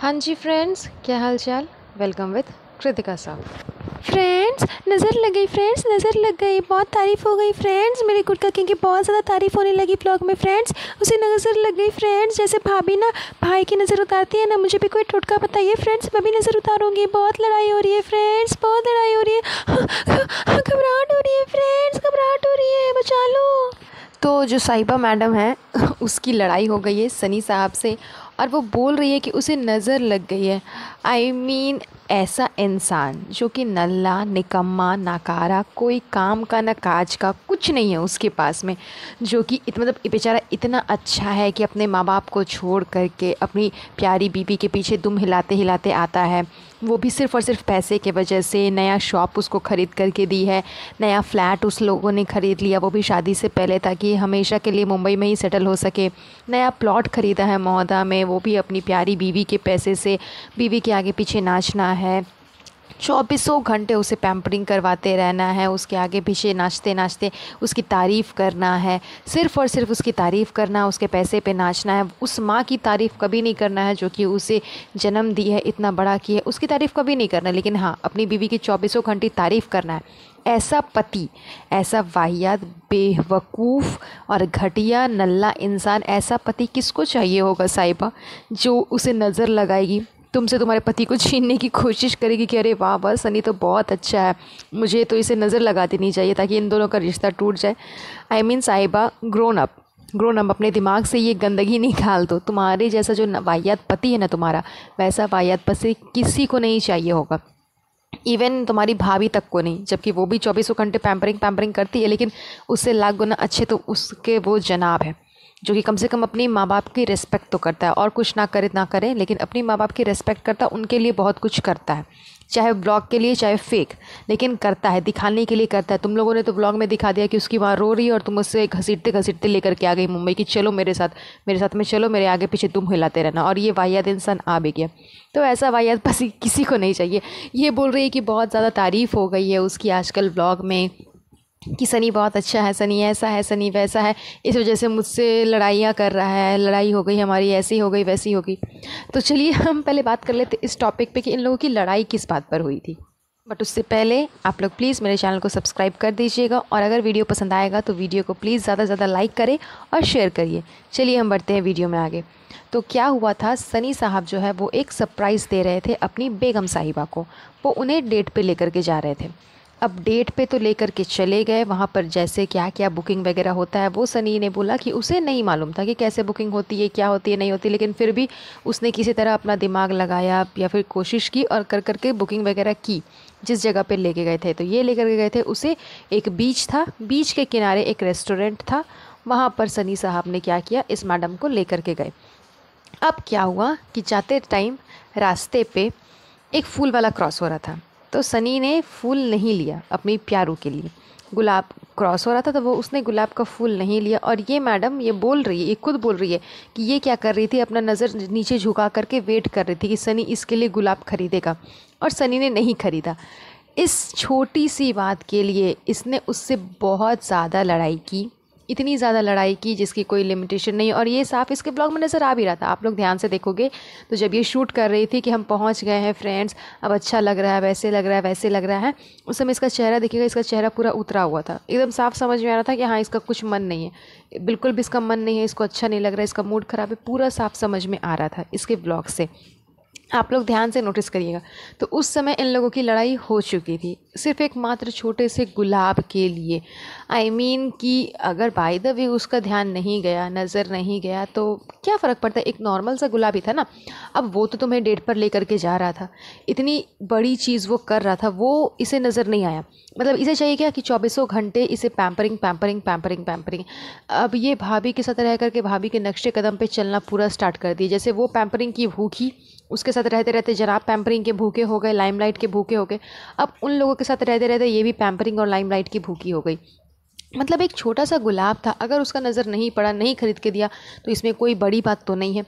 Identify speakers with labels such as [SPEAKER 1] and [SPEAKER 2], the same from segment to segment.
[SPEAKER 1] हाँ जी फ्रेंड्स क्या हाल चाल वेलकम विद कृतिका साहब फ्रेंड्स नज़र लग गई फ्रेंड्स नज़र लग गई बहुत तारीफ़ हो गई फ्रेंड्स मेरे गुड कुकिंग की बहुत ज़्यादा तारीफ़ होने लगी ब्लॉग में फ्रेंड्स उसे नज़र लग गई फ्रेंड्स जैसे भाभी ना भाई की नज़र उतारती है ना मुझे भी कोई टोटका बताइए फ्रेंड्स मैं भी नज़र उतारूँगी बहुत लड़ाई हो रही है फ्रेंड्स बहुत लड़ाई हो रही है हाँ, घबराहट हो रही है फ्रेंड्स घबराहट हो रही है बचा लो तो जो साहिबा मैडम है उसकी लड़ाई हो गई है सनी साहब से और वो बोल रही है कि उसे नज़र लग गई है आई I मीन mean, ऐसा इंसान जो कि नल्ला निकम्मा नाकारा कोई काम का ना काज का कुछ नहीं है उसके पास में जो कि मतलब बेचारा इतना अच्छा है कि अपने माँ बाप को छोड़ करके अपनी प्यारी बीबी के पीछे दुम हिलाते हिलाते आता है वो भी सिर्फ़ और सिर्फ पैसे के वजह से नया शॉप उसको ख़रीद करके दी है नया फ्लैट उस लोगों ने ख़रीद लिया वो भी शादी से पहले ताकि हमेशा के लिए मुंबई में ही सेटल हो सके नया प्लॉट ख़रीदा है महोदा में वो भी अपनी प्यारी बीवी के पैसे से बीवी के आगे पीछे नाचना है चौबीसों घंटे उसे पैम्परिंग करवाते रहना है उसके आगे पीछे नाचते नाचते उसकी तारीफ़ करना है सिर्फ़ और सिर्फ उसकी तारीफ़ करना उसके पैसे पे नाचना है उस माँ की तारीफ़ कभी नहीं करना है जो कि उसे जन्म दी है इतना बड़ा किया है उसकी तारीफ़ कभी नहीं करना लेकिन हाँ अपनी बीवी की चौबीसों घंटे तारीफ़ करना है ऐसा पति ऐसा वाहियात बेवकूफ़ और घटिया नल्ला इंसान ऐसा पति किसको चाहिए होगा साहिबा जो उसे नज़र लगाएगी तुमसे तुम्हारे पति को छीनने की कोशिश करेगी कि अरे वाह वाह सनी तो बहुत अच्छा है मुझे तो इसे नज़र लगा देनी चाहिए ताकि इन दोनों का रिश्ता टूट जाए I mean Sahiba grown up grown up अपने दिमाग से ये गंदगी निकाल दो तुम्हारे जैसा जो वाहियात पति है ना तुम्हारा वैसा वाहियात पति किसी को नहीं चाहिए होगा इवन तुम्हारी भाभी तक को नहीं जबकि वो भी चौबीसों घंटे पैम्परिंग पैम्परिंग करती है लेकिन उससे लाख गुना अच्छे तो उसके वो जनाब है जो कि कम से कम अपनी माँ बाप की रिस्पेक्ट तो करता है और कुछ ना करे ना करे लेकिन अपनी माँ बाप की रिस्पेक्ट करता है उनके लिए बहुत कुछ करता है चाहे ब्लॉग के लिए चाहे फेक लेकिन करता है दिखाने के लिए करता है तुम लोगों ने तो ब्लॉग में दिखा दिया कि उसकी माँ रो रही है और तुम उससे घसीटते घसीटते लेकर के आ गई मुंबई की चलो मेरे साथ मेरे साथ में चलो मेरे आगे पीछे तुम हिलाते रहना और ये वाहियात इंसान आ भी गया तो ऐसा वाहियात बस किसी को नहीं चाहिए ये बोल रही है कि बहुत ज़्यादा तारीफ़ हो गई है उसकी आजकल ब्लॉग में कि सनी बहुत अच्छा है सनी ऐसा है सनी वैसा है इस वजह से मुझसे लड़ाइयाँ कर रहा है लड़ाई हो गई हमारी ऐसी हो गई वैसी हो गई तो चलिए हम पहले बात कर लेते इस टॉपिक पे कि इन लोगों की लड़ाई किस बात पर हुई थी बट उससे पहले आप लोग प्लीज़ मेरे चैनल को सब्सक्राइब कर दीजिएगा और अगर वीडियो पसंद आएगा तो वीडियो को प्लीज़ ज़्यादा से ज़्यादा लाइक करें और शेयर करिए चलिए हम बढ़ते हैं वीडियो में आगे तो क्या हुआ था सनी साहब जो है वो एक सरप्राइज़ दे रहे थे अपनी बेगम साहिबा को वो उन्हें डेट पर लेकर के जा रहे थे अपडेट पे तो लेकर के चले गए वहाँ पर जैसे क्या क्या बुकिंग वगैरह होता है वो सनी ने बोला कि उसे नहीं मालूम था कि कैसे बुकिंग होती है क्या होती है नहीं होती लेकिन फिर भी उसने किसी तरह अपना दिमाग लगाया या फिर कोशिश की और कर करके बुकिंग वगैरह की जिस जगह पे लेके गए थे तो ये लेकर के गए थे उसे एक बीच था बीच के किनारे एक रेस्टोरेंट था वहाँ पर सनी साहब ने क्या किया इस मैडम को लेकर के गए अब क्या हुआ कि जाते टाइम रास्ते पे एक फूल वाला क्रॉस हो रहा था तो सनी ने फूल नहीं लिया अपनी प्यारू के लिए गुलाब क्रॉस हो रहा था तो वो उसने गुलाब का फूल नहीं लिया और ये मैडम ये बोल रही है ये खुद बोल रही है कि ये क्या कर रही थी अपना नज़र नीचे झुका करके वेट कर रही थी कि सनी इसके लिए गुलाब खरीदेगा और सनी ने नहीं खरीदा इस छोटी सी बात के लिए इसने उससे बहुत ज़्यादा लड़ाई की इतनी ज़्यादा लड़ाई की जिसकी कोई लिमिटेशन नहीं और ये साफ इसके ब्लॉग में नज़र आ भी रहा था आप लोग ध्यान से देखोगे तो जब ये शूट कर रही थी कि हम पहुँच गए हैं फ्रेंड्स अब अच्छा लग रहा है वैसे लग रहा है वैसे लग रहा है उस समय इसका चेहरा देखिएगा इसका चेहरा पूरा उतरा हुआ था एकदम साफ समझ में आ रहा था कि हाँ इसका कुछ मन नहीं है बिल्कुल भी इसका मन नहीं है इसको अच्छा नहीं लग रहा इसका मूड ख़राब है पूरा साफ समझ में आ रहा था इसके ब्लॉग से आप लोग ध्यान से नोटिस करिएगा तो उस समय इन लोगों की लड़ाई हो चुकी थी सिर्फ एक मात्र छोटे से गुलाब के लिए आई I मीन mean कि अगर बाय द वे उसका ध्यान नहीं गया नज़र नहीं गया तो क्या फ़र्क पड़ता है एक नॉर्मल सा गुलाब ही था ना अब वो तो तुम्हें डेट पर लेकर के जा रहा था इतनी बड़ी चीज़ वो कर रहा था वो इसे नज़र नहीं आया मतलब इसे चाहिए क्या कि चौबीसों घंटे इसे पैम्परिंग पैम्परिंग पैम्परिंग पैम्परिंग अब ये भाभी के साथ रह करके भाभी के नक्शे कदम पर चलना पूरा स्टार्ट कर दिए जैसे वो पैम्परिंग की भूखी उसके साथ रहते रहते जनाब पैम्परिंग के भूखे हो गए लाइमलाइट के भूखे हो गए अब उन लोगों के साथ रहते रहते ये भी पैम्परिंग और लाइमलाइट की भूखी हो गई मतलब एक छोटा सा गुलाब था अगर उसका नज़र नहीं पड़ा नहीं खरीद के दिया तो इसमें कोई बड़ी बात तो नहीं है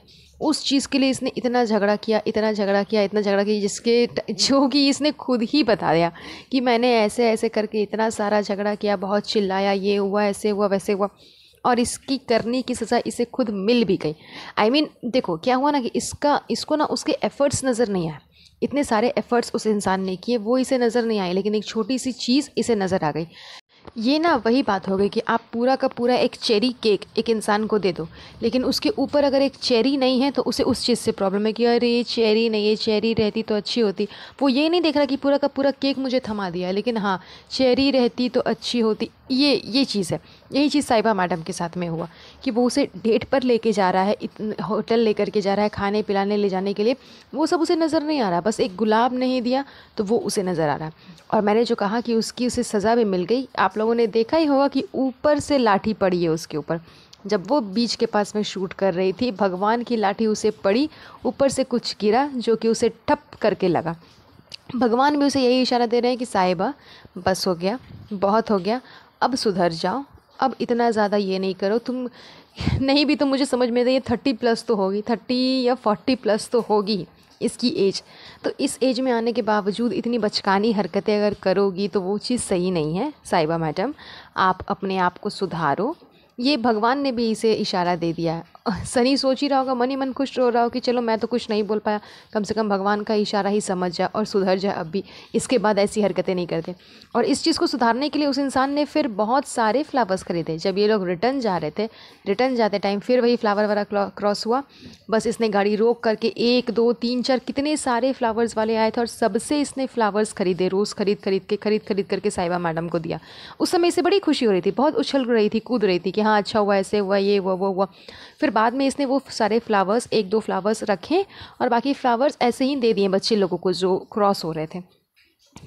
[SPEAKER 1] उस चीज़ के लिए इसने इतना झगड़ा किया इतना झगड़ा किया इतना झगड़ा किया जिसके जो कि इसने खुद ही बता दिया कि मैंने ऐसे ऐसे करके इतना सारा झगड़ा किया बहुत चिल्लाया ये हुआ ऐसे हुआ वैसे हुआ और इसकी करने की सज़ा इसे खुद मिल भी गई आई I मीन mean, देखो क्या हुआ ना कि इसका इसको ना उसके एफ़र्ट्स नज़र नहीं आए इतने सारे एफ़र्ट्स उस इंसान ने किए वो इसे नज़र नहीं आए लेकिन एक छोटी सी चीज़ इसे नज़र आ गई ये ना वही बात हो गई कि आप पूरा का पूरा एक चेरी केक एक इंसान को दे दो लेकिन उसके ऊपर अगर एक चेरी नहीं है तो उसे उस चीज़ से प्रॉब्लम है कि अरे ये चेरी नहीं है चेरी रहती तो अच्छी होती वो ये नहीं देख रहा कि पूरा का पूरा केक मुझे थमा दिया लेकिन हाँ चेरी रहती तो अच्छी होती ये ये चीज़ है यही चीज़ साहिबा मैडम के साथ में हुआ कि वो उसे डेट पर लेके जा रहा है होटल लेकर के जा रहा है खाने पिलाने ले जाने के लिए वो सब उसे नज़र नहीं आ रहा बस एक गुलाब नहीं दिया तो वो उसे नज़र आ रहा है और मैंने जो कहा कि उसकी उसे सज़ा भी मिल गई आप आप लोगों ने देखा ही होगा कि ऊपर से लाठी पड़ी है उसके ऊपर जब वो बीच के पास में शूट कर रही थी भगवान की लाठी उसे पड़ी ऊपर से कुछ गिरा जो कि उसे ठप करके लगा भगवान भी उसे यही इशारा दे रहे हैं कि साहिबा बस हो गया बहुत हो गया अब सुधर जाओ अब इतना ज़्यादा ये नहीं करो तुम नहीं भी तो मुझे समझ में आता ये थर्टी प्लस तो होगी थर्टी या फोर्टी प्लस तो होगी इसकी एज तो इस एज में आने के बावजूद इतनी बचकानी हरकतें अगर करोगी तो वो चीज़ सही नहीं है साहिबा मैडम आप अपने आप को सुधारो ये भगवान ने भी इसे इशारा दे दिया है सनी सोच ही रहा होगा मन ही मन खुश रो रहा हो कि चलो मैं तो कुछ नहीं बोल पाया कम से कम भगवान का इशारा ही समझ जाए और सुधर जाए अब भी इसके बाद ऐसी हरकतें नहीं करते और इस चीज़ को सुधारने के लिए उस इंसान ने फिर बहुत सारे फ्लावर्स खरीदे जब ये लोग रिटर्न जा रहे थे रिटर्न जाते टाइम फिर वही फ्लावर वाला क्रॉस हुआ बस इसने गाड़ी रोक करके एक दो तीन चार कितने सारे फ्लावर्स वाले आए थे और सबसे इसने फ्लावर्स खरीदे रोज़ खरीद खरीद के खरीद खरीद करके साहिबा मैडम को दिया उस समय इसे बड़ी खुशी हो रही थी बहुत उछल रही थी कूद रही थी कि हाँ हाँ अच्छा हुआ ऐसे हुआ ये हुआ वो हुआ फिर बाद में इसने वो सारे फ्लावर्स एक दो फ्लावर्स रखे और बाकी फ्लावर्स ऐसे ही दे दिए बच्चे लोगों को जो क्रॉस हो रहे थे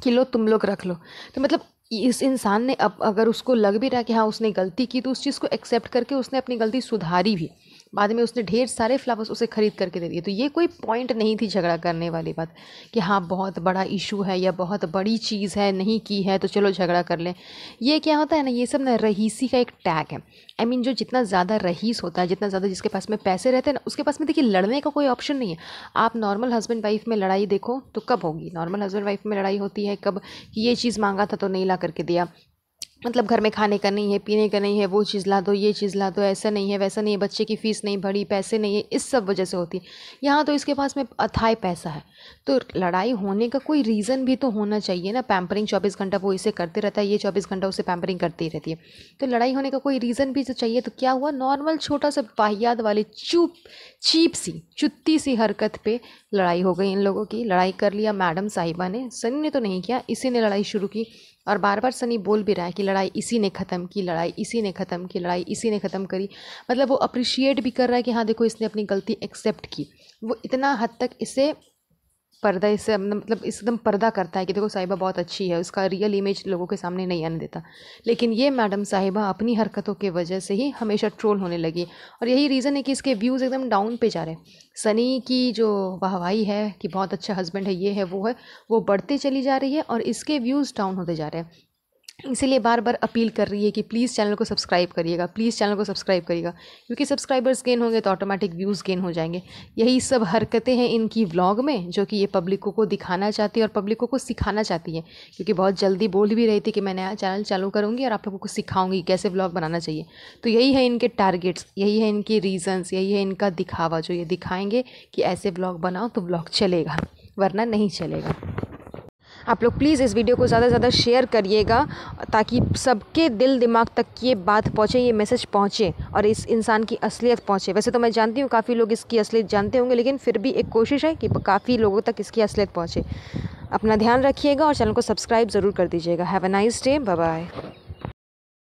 [SPEAKER 1] कि लो तुम लोग रख लो तो मतलब इस इंसान ने अब अगर उसको लग भी रहा कि हाँ उसने गलती की तो उस चीज़ को एक्सेप्ट करके उसने अपनी गलती सुधारी भी बाद में उसने ढेर सारे फ्लावर्स उसे ख़रीद करके दे दिए तो ये कोई पॉइंट नहीं थी झगड़ा करने वाली बात कि हाँ बहुत बड़ा इशू है या बहुत बड़ी चीज़ है नहीं की है तो चलो झगड़ा कर लें ये क्या होता है ना ये सब ना रहीसी का एक टैग है आई I मीन mean, जो जितना ज़्यादा रहीस होता है जितना ज़्यादा जिसके पास में पैसे रहते हैं ना उसके पास में देखिए लड़ने का कोई ऑप्शन नहीं है आप नॉर्मल हस्बैंड वाइफ में लड़ाई देखो तो कब होगी नॉर्मल हस्बैंड वाइफ में लड़ाई होती है कब ये चीज़ मांगा था तो नहीं ला करके दिया मतलब घर में खाने का नहीं है पीने का नहीं है वो चीज़ ला दो ये चीज़ ला दो ऐसा नहीं है वैसा नहीं है बच्चे की फ़ीस नहीं भरी पैसे नहीं है इस सब वजह से होती है यहाँ तो इसके पास में अथाई पैसा है तो लड़ाई होने का कोई रीज़न भी तो होना चाहिए ना पैम्परिंग चौबीस घंटा वो इसे करते रहता है ये चौबीस घंटा उसे पैम्परिंग करती रहती है तो लड़ाई होने का कोई रीज़न भी तो चाहिए तो क्या हुआ नॉर्मल छोटा सा वाहियात वाली चूप चीप सी चुत्ती सी हरकत पर लड़ाई हो गई इन लोगों की लड़ाई कर लिया मैडम साहिबा ने सनी ने तो नहीं किया इसी ने लड़ाई शुरू की और बार बार सनी बोल भी रहा है कि लड़ाई इसी ने ख़त्म की लड़ाई इसी ने ख़त्म की लड़ाई इसी ने ख़त्म करी मतलब वो अप्रिशिएट भी कर रहा है कि हाँ देखो इसने अपनी गलती एक्सेप्ट की वो इतना हद तक इसे पर्दा इससे मतलब इस एकदम पर्दा करता है कि देखो साहिबा बहुत अच्छी है उसका रियल इमेज लोगों के सामने नहीं आने देता लेकिन ये मैडम साहिबा अपनी हरकतों के वजह से ही हमेशा ट्रोल होने लगी और यही रीज़न है कि इसके व्यूज़ एकदम डाउन पे जा रहे सनी की जो वाहवाही है कि बहुत अच्छा हस्बैंड है ये है वो है वो बढ़ते चली जा रही है और इसके व्यूज़ डाउन होते जा रहे हैं इसीलिए बार बार अपील कर रही है कि प्लीज़ चैनल को सब्सक्राइब करिएगा प्लीज़ चैनल को सब्सक्राइब करिएगा क्योंकि सब्सक्राइबर्स गेन होंगे तो ऑटोमेटिक व्यूज़ गेन हो जाएंगे यही सब हरकतें हैं इनकी व्लॉग में जो कि ये पब्लिकों को दिखाना चाहती है और पब्लिकों को सिखाना चाहती है क्योंकि बहुत जल्दी बोल भी रही थी कि मैं नया चैनल चालू करूँगी और आप लोगों को सिखाऊंगी कैसे व्लॉग बनाना चाहिए तो यही है इनके टारगेट्स यही है इनके रीजन्स यही है इनका दिखावा जो ये दिखाएँगे कि ऐसे ब्लॉग बनाओ तो ब्लॉग चलेगा वरना नहीं चलेगा आप लोग प्लीज़ इस वीडियो को ज़्यादा से ज़्यादा शेयर करिएगा ताकि सबके दिल दिमाग तक ये बात पहुँचे ये मैसेज पहुँचे और इस इंसान की असलियत पहुँचे वैसे तो मैं जानती हूँ काफ़ी लोग इसकी असलियत जानते होंगे लेकिन फिर भी एक कोशिश है कि काफ़ी लोगों तक इसकी असलियत पहुँचे अपना ध्यान रखिएगा और चैनल को सब्सक्राइब ज़रूर कर दीजिएगा have a nice day bye